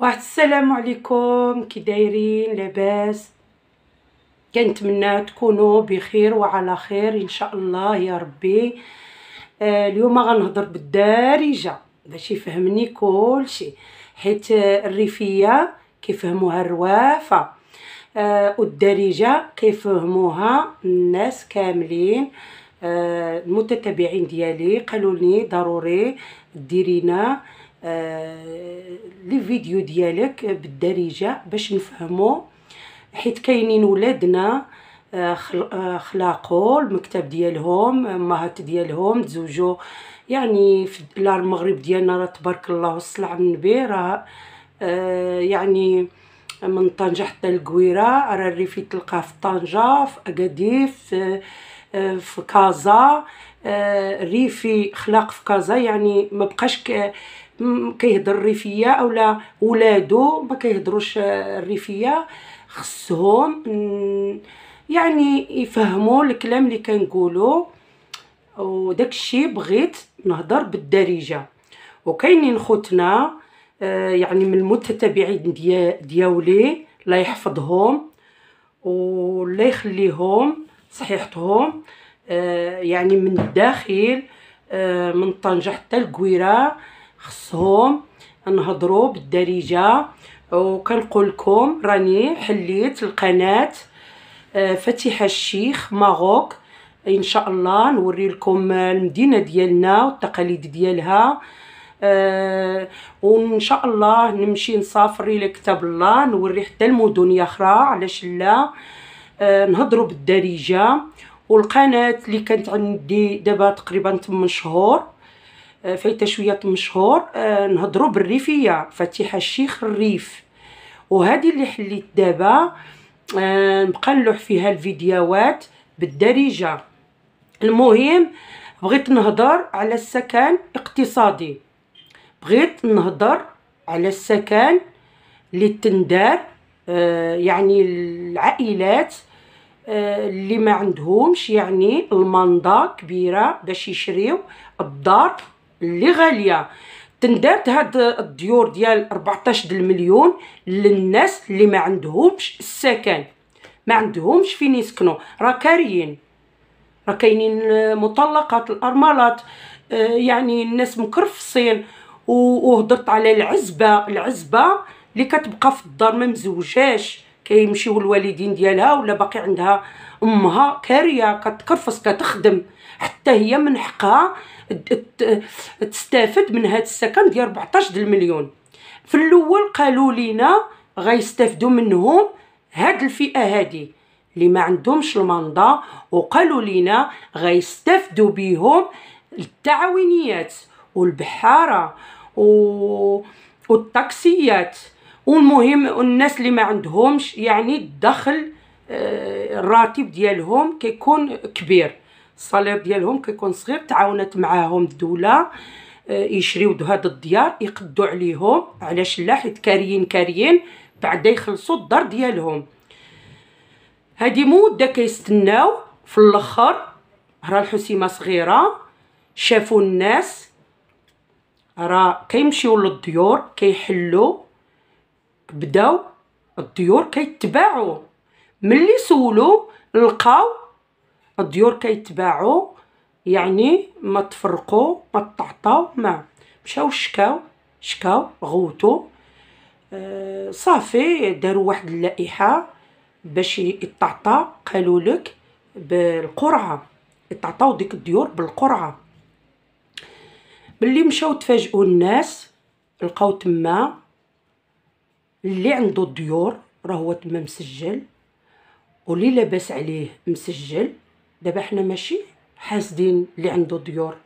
واحد السلام عليكم كي دايرين لاباس كنتمنى تكونوا بخير وعلى خير ان شاء الله يا ربي آه اليوم غنهضر بالدارجه باش يفهمني كلشي حيت الريفيه كيفهموها الروافه آه والدارجه كيفهموها الناس كاملين آه المتتبعين ديالي قالوا لي ضروري ديرينا آه آه، لي فيديو ديالك بالدارجه باش نفهمو حيت كاينين ولادنا آه، آه، خلاقوا المكتب ديالهم امهات ديالهم تزوجوا يعني في المغرب ديالنا راه تبارك الله والصلاه على النبي راه يعني من طنجة حتى القويرة راه الريفي تلقاه في طنجة في أكادير في, في كازا ريفي خلاق في كازا يعني ما بقاش كيهضر الريفيه اولا ولادو ما كيهضروش الريفيه خصهم يعني يفهموا الكلام اللي كنقولوا وداك الشيء بغيت نهضر بالدارجه وكاينين خوتنا آه، يعني من المتتبعين دياولي الله يحفظهم والله يخليهم صحيحتهم آه، يعني من الداخل آه، من طنجة حتى لكويره خصهم نهضروا بالدارجه وكنقول لكم راني حليت القناه آه، فتيحه الشيخ ماروك ان شاء الله نوري لكم المدينه ديالنا والتقاليد ديالها آه وان شاء الله نمشي نسافر الى كتاب الله نوري حتى المدن اخرى علاش لا آه نهضروا بالدارجه والقناه اللي كانت عندي دابا تقريبا 8 شهور فايته شويه مشهور آه، نهضروا بالريفيه فتيحه الشيخ الريف وهذه اللي حليت دابا آه، نبقى نلوح فيها الفيديوهات بالدارجه المهم بغيت نهضر على السكن اقتصادي بغيت نهضر على السكن اللي تندار آه، يعني العائلات اللي ما عندهمش يعني المنضه كبيره باش يشريو الدار اللي غاليه تندات هاد الديور ديال 14 المليون للناس اللي ما عندهمش السكن ما عندهمش فين يسكنوا راه كاريين راه كاينين مطلقات الارملات آه، يعني الناس مكرفصين وهضرت على العزبه العزبه اللي كتبقى في الدار ما مزوجاش كيمشيو الوالدين ديالها ولا باقي عندها امها كاريه كتكرفص كتخدم حتى هي من حقها تستافد من هذا السكن ديال 14 المليون في الاول قالوا لينا غيستافدوا منهم هاد الفئه هادي اللي ما عندهمش المندا وقالوا لينا غيستافدوا بيهم التعاونيات والبحاره و... والتاكسيات والمهم الناس اللي ما عندهمش يعني الدخل آه، الراتب ديالهم كيكون كبير الصالير ديالهم كيكون صغير تعاونت معاهم الدوله آه، يشريو هاد الديار يقدو عليهم علاش لا حيت كاريين كاريين بعدا يخلصوا الدار ديالهم هادي مده كيستناو في الاخر راه الحسيمه صغيره شافوا الناس راه كيمشيو للديور كيحلوا بداو الديور كيتباعوا ملي سولو لقاو الديور كيتباعوا يعني ما تفرقوا ما تعطاو ما مشاو شكاو شكاو غوتو آه، صافي داروا واحد اللائحه باش يتعطى قالوا لك بالقرعه يتعطاو ديك الديور بالقرعه ملي مشاو تفاجئوا الناس لقاو تما اللي عنده الديور راه هو تما مسجل واللي لاباس عليه مسجل دابا حنا ماشي حاسدين اللي عنده ديور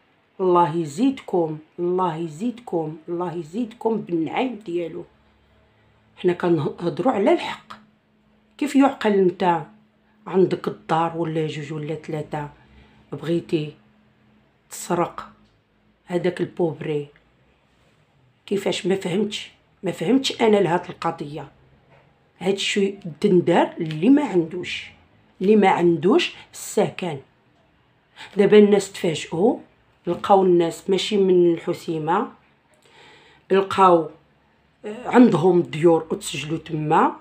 الله يزيدكم الله يزيدكم الله يزيدكم بالنعيم ديالو حنا كنهضروا على الحق كيف يعقل انت عندك الدار ولا جوج ولا ثلاثه بغيتي تسرق هذاك البوبري كيفاش ما فهمتش ما فهمتش انا لهاد القضيه هادشي الدندار اللي ما عندوش اللي ما عندوش السكن دابا الناس تفاجئوا لقاو الناس ماشي من الحسيمه لقاو آه، عندهم ديور وتسجلوا تما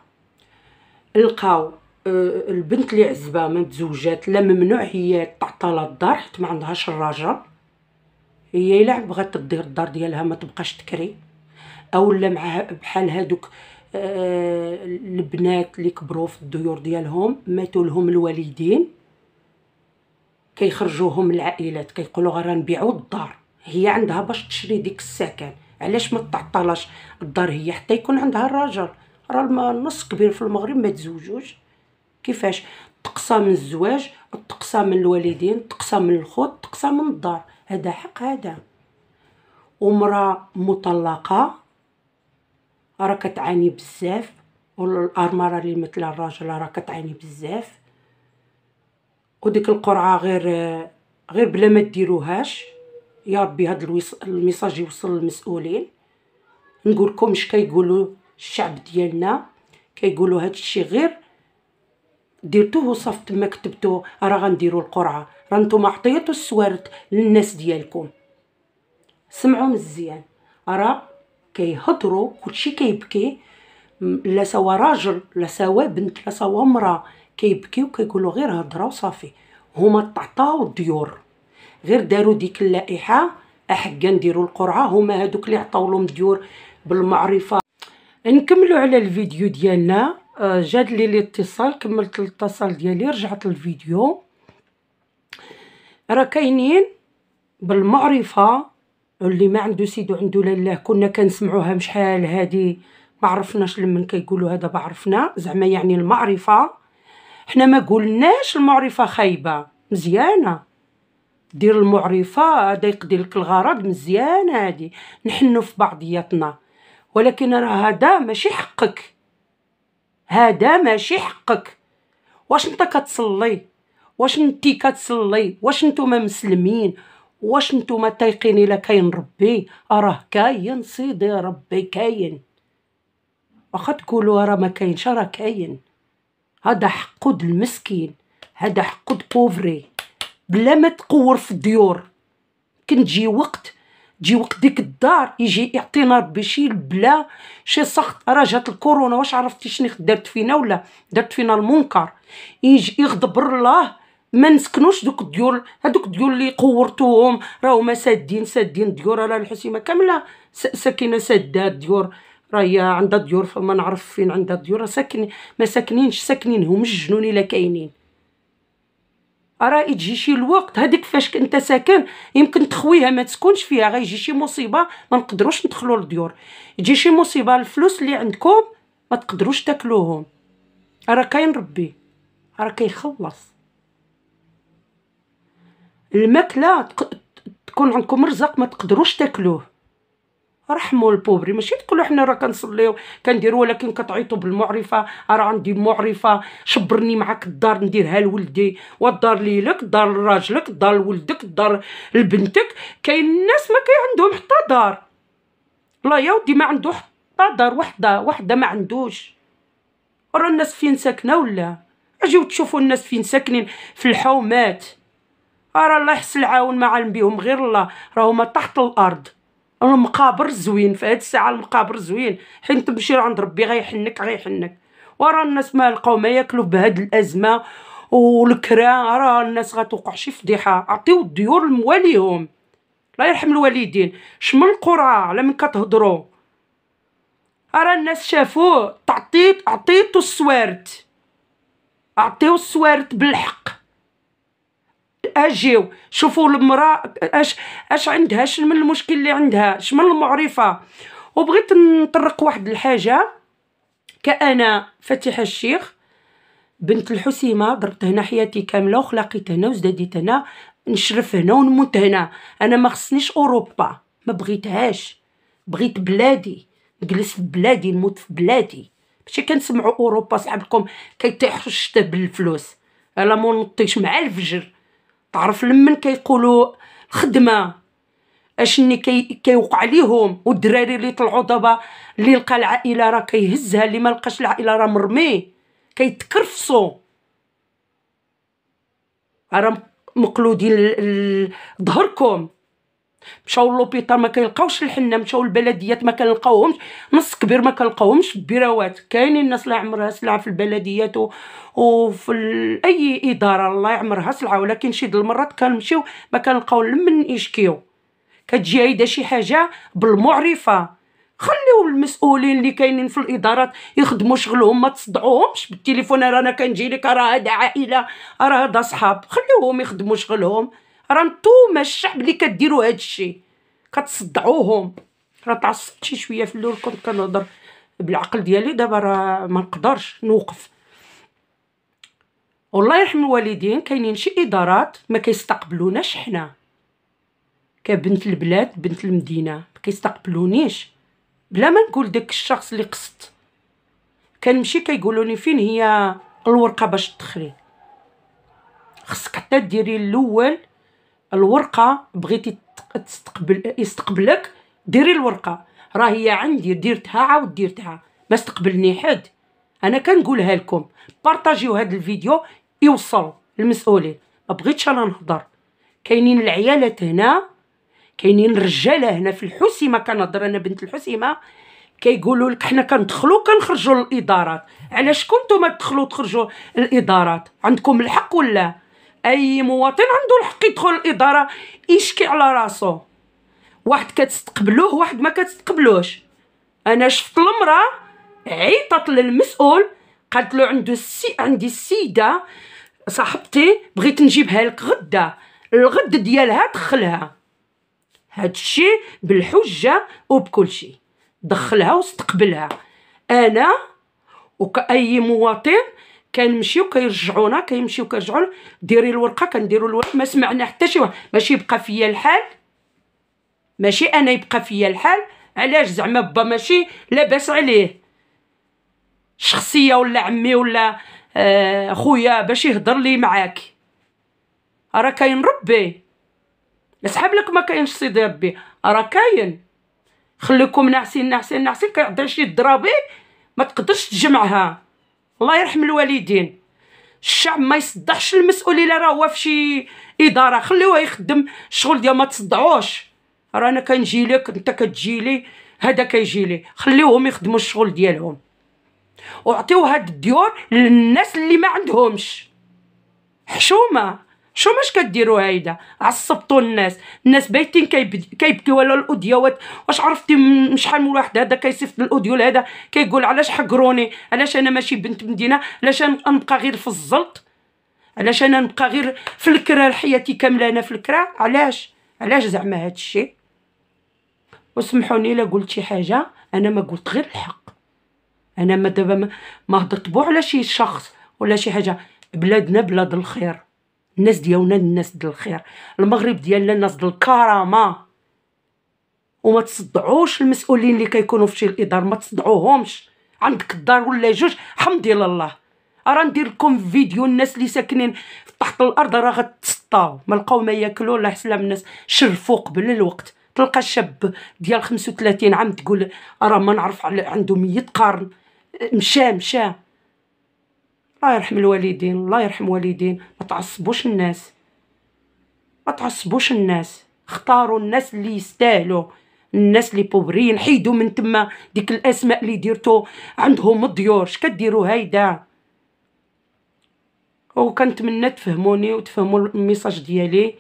لقاو آه، البنت اللي عزبه ما تزوجات لا ممنوع هي تعطل الدار حيت ما عندهاش الراجل هي الا بغات دير الدار ديالها ما تبقاش تكري اولا مع بحال هادوك آه، البنات اللي كبروا في الديور ديالهم ماتوا لهم الوالدين كيخرجوهم العائلات كيقولوا غير نبيعوا الدار هي عندها باش تشري ديك السكن علاش ما تعطلاش الدار هي حتى يكون عندها الراجل راه النص كبير في المغرب ما تزوجوش كيفاش تقصى من الزواج تقصى من الوالدين تقصى من الخوت تقصى من الدار هذا حق هذا ومراه مطلقه راه كتعاني بزاف والارمره اللي مثل الراجل راه كتعاني بزاف وديك القرعه غير غير بلا ما ديروهاش يا ربي هاد الميساج يوصل للمسؤولين نقول لكم اش كيقولوا الشعب ديالنا كيقولوا هاد الشيء غير ديرتوه وصف تما كتبتو راه غنديروا القرعه راه نتوما عطيتو السوارت للناس ديالكم سمعوا مزيان راه كيهضروا كلشي كيبكي لا سوا راجل لا سوا بنت لا سوا مرا كيبكيو كيقولوا غير هضره وصافي هما تعطاو الديور غير داروا ديك اللائحه احقا نديروا القرعه هما هادوك اللي عطاو لهم الديور بالمعرفه نكملوا على الفيديو ديالنا آه، جات لي الاتصال كملت الاتصال ديالي رجعت الفيديو راه كاينين بالمعرفه اللي ما عنده سيدو عنده لله كنا كنسمعوها حال هادي ما عرفناش لمن كيقولوها دابا عرفنا زعما يعني المعرفه حنا ما قلناش المعرفه خايبه مزيانه دير المعرفه هذا يقضي لك الغرض مزيانه هادي نحنو في بعضياتنا ولكن راه هذا ماشي حقك هذا ماشي حقك واش انت كتصلي واش انت كتصلي واش نتوما مسلمين واش نتوما تايقين الا كاين ربي اراه كاين سيدي ربي كاين واخا تقولوا راه ما كاينش راه كاين هذا حقود المسكين هذا حقود بوفري بلا ما تقور في الديور تجي وقت تجي وقت ديك الدار يجي يعطينا ربي شي بلا شي سخط راه جات الكورونا واش عرفتي شنو دارت فينا ولا دارت فينا المنكر يجي يغضب الله ما نسكنوش دوك الديور هذوك الديور اللي قورتوهم راهو ما سادين سادين ديور راه الحسيمه كامله ساكنه ساده الديور راهي عندها ديور فما نعرف فين عندها ديور ساكن ما ساكنينش ساكنين هم الجنون الا كاينين راه يجي شي الوقت هذيك فاش انت ساكن يمكن تخويها ما تسكنش فيها غيجي شي مصيبه ما نقدروش ندخلوا للديور يجي شي مصيبه الفلوس اللي عندكم ما تقدروش تاكلوهم راه كاين ربي راه كيخلص الماكله تكون عندكم رزق ما تقدروش تاكلوه رحموا البوبري ماشي تقولوا حنا راه كنصليو كنديروا ولكن كتعيطوا بالمعرفه راه عندي معرفه شبرني معاك الدار نديرها لولدي والدار ليلك الدار لراجلك الدار لولدك الدار لبنتك كاين الناس ما كاين عندهم حتى دار لا يا ودي ما عنده حتى دار وحده وحده ما عندوش راه الناس فين ساكنه ولا اجيو تشوفوا الناس فين ساكنين في الحومات أرى الله يحسن العون ما علم بهم غير الله راهما تحت الارض المقابر زوين في هاد الساعه المقابر زوين حين تمشي عند ربي غيحنك غيحنك ورا الناس ما لقاو ما ياكلوا بهاد الازمه والكرا راه الناس غتوقع شي فضيحه عطيو الديور لمواليهم الله يرحم الوالدين شمن القرى على من كتهضرو راه الناس شافوه تعطيت عطيتو السوارت عطيو السوارت بالحق اجيو شوفوا المراه اش اش عندها اش من المشكل اللي عندها اش من المعرفه وبغيت نطرق واحد الحاجه كأنا فتح الشيخ بنت الحسيمه درت هنا حياتي كامله وخلقت هنا وزدت هنا نشرف هنا ونموت هنا انا ما خصنيش اوروبا ما بغيتهاش بغيت بلادي نجلس في بلادي نموت في بلادي ماشي كنسمعوا اوروبا صحابكم كيطيحوا الشتا بالفلوس انا ما نطيش مع الفجر تعرف لمن كيقولوا الخدمه اشني كي كيوقع ليهم والدراري اللي طلعوا دابا اللي لقى العائله راه كيهزها اللي ما لقاش العائله راه مرمي كيتكرفصوا راه مقلودين ظهركم مشاو لوبيطال ما كيلقاوش الحنه مشاو البلديات ما كنلقاوهمش نص كبير ما كنلقاوهمش في كاينين الناس اللي عمرها سلعه في البلديات و... وفي اي اداره الله يعمرها سلعه ولكن شي المرات كنمشيو ما كنلقاو لمن يشكيو كتجي هيدا شي حاجه بالمعرفه خليو المسؤولين اللي كاينين في الادارات يخدموا شغلهم ما تصدعوهمش بالتليفون رانا كنجي لك راه هذا عائله راه هذا صحاب خليوهم يخدموا شغلهم راه نتوما الشعب اللي كديروا هذا الشيء كتصدعوهم راه تعصبت شي شويه في الاول كنت كنهضر بالعقل ديالي دابا راه ما نقدرش نوقف والله يرحم الوالدين كاينين شي ادارات ما كيستقبلوناش حنا كبنت البلاد بنت المدينه ما كيستقبلونيش بلا ما نقول داك الشخص اللي قصدت كنمشي كيقولوا لي فين هي الورقه باش تدخلي خصك حتى ديري الاول الورقه بغيتي تستقبل يستقبلك ديري الورقه راه هي عندي ديرتها عاود ديرتها ما استقبلني حد انا كنقولها لكم بارطاجيو هذا الفيديو يوصل المسؤولين ما بغيتش انا نهضر كاينين العيالات هنا كاينين الرجاله هنا في الحسيمه كنهضر انا بنت الحسيمه كيقولوا لك حنا كندخلوا كنخرجوا للادارات علاش كنتوا ما تدخلوا تخرجوا للادارات عندكم الحق ولا اي مواطن عنده الحق يدخل الاداره يشكي على راسو واحد كتستقبلوه واحد ما كتستقبلوش انا شفت المراه عيطت للمسؤول قالت له عنده السي عندي السيده صاحبتي بغيت نجيبها لك غدا الغد ديالها دخلها هادشي بالحجه وبكل شيء دخلها واستقبلها انا وكاي مواطن كنمشيو كيرجعونا كيمشيو كيرجعونا ديري الورقه كنديروا الورقه ما سمعنا حتى شي واحد ماشي يبقى فيا الحال ماشي انا يبقى فيا الحال علاش زعما با ماشي لاباس عليه شخصيه ولا عمي ولا آه، خويا باش يهضر لي معاك راه كاين ربي اصحاب لك ما كاينش سيدي ربي راه كاين خليكم ناعسين ناعسين ناعسين كيعطي شي ضرابي ما تقدرش تجمعها الله يرحم الوالدين الشعب ما يصدعش المسؤول الا راه هو فشي اداره خليوه يخدم الشغل ديالو ما تصدعوش راه انا كنجي لك انت كتجي لي هذا كيجي لي خليوهم يخدموا الشغل ديالهم وعطيو هاد الديور للناس اللي ما عندهمش حشومه شو مش كديروا هيدا عصبتوا الناس الناس بايتين كيبكيو على الاوديوات واش عرفتي شحال من واحد هذا كيصيفط الاوديو لهذا كيقول علاش حقروني علاش انا ماشي بنت مدينه علاش نبقى غير في الزلط علاش انا نبقى غير في الكرا حياتي كامله انا في الكرا علاش علاش زعما هذا الشيء وسمحوني الا قلت شي حاجه انا ما قلت غير الحق انا ما دابا ما هضرت بو على شي شخص ولا شي حاجه بلادنا بلاد الخير الناس ديالنا الناس ديال الخير المغرب ديالنا الناس ديال الكرامه وما تصدعوش المسؤولين اللي كيكونوا في شي الاداره ما تصدعوهمش عندك الدار ولا جوج حمدي لله راه ندير لكم فيديو الناس اللي ساكنين تحت الارض راه غتسطاو ما لقاو ما ياكلوا الله يسلم الناس شرفوا قبل الوقت تلقى شاب ديال 35 عام تقول راه ما نعرف عنده 100 قرن مشى مشى الله يرحم الوالدين الله يرحم والدين ما تعصبوش الناس ما تعصبوش الناس اختاروا الناس اللي يستاهلوا الناس اللي بوبرين حيدوا من تما ديك الاسماء اللي ديرتو عندهم الضيور اش كديروا هيدا وكنتمنى تفهموني وتفهموا الميساج ديالي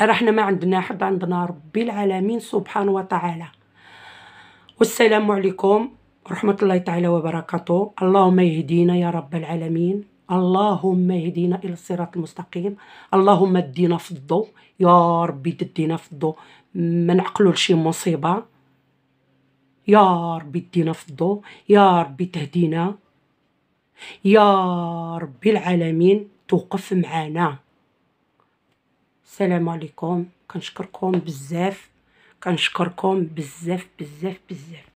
راه حنا ما عندنا حد عندنا ربي العالمين سبحانه وتعالى والسلام عليكم رحمة الله تعالى وبركاته اللهم يهدينا يا رب العالمين اللهم يهدينا إلى الصراط المستقيم اللهم ادينا في الضوء يا ربي تدينا في الضوء ما نعقلوا لشي مصيبة يا ربي ادينا في الضوء يا ربي تهدينا يا ربي العالمين توقف معانا السلام عليكم كنشكركم بزاف كنشكركم بزاف بزاف بزاف